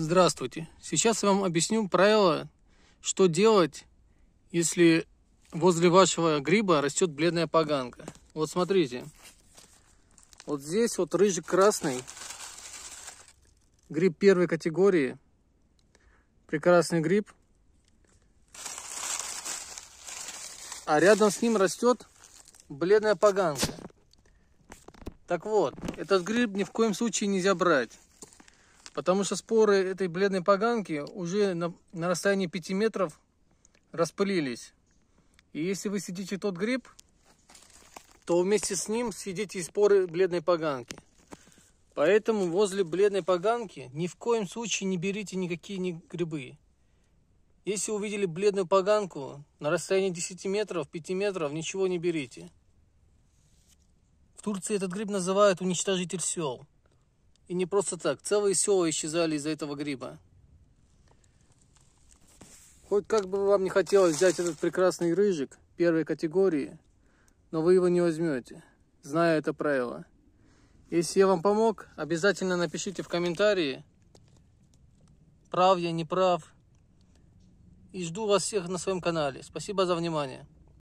Здравствуйте. Сейчас я вам объясню правило, что делать, если возле вашего гриба растет бледная поганка. Вот смотрите. Вот здесь вот рыжик красный, гриб первой категории, прекрасный гриб. А рядом с ним растет бледная поганка. Так вот, этот гриб ни в коем случае нельзя брать. Потому что споры этой бледной поганки уже на, на расстоянии 5 метров распылились. И если вы сидите тот гриб, то вместе с ним сидите и споры бледной поганки. Поэтому возле бледной поганки ни в коем случае не берите никакие ни грибы. Если увидели бледную поганку на расстоянии 10 метров, 5 метров, ничего не берите. В Турции этот гриб называют уничтожитель сел. И не просто так. Целые села исчезали из-за этого гриба. Хоть как бы вам не хотелось взять этот прекрасный рыжик первой категории, но вы его не возьмете, зная это правило. Если я вам помог, обязательно напишите в комментарии, прав я, не прав. И жду вас всех на своем канале. Спасибо за внимание.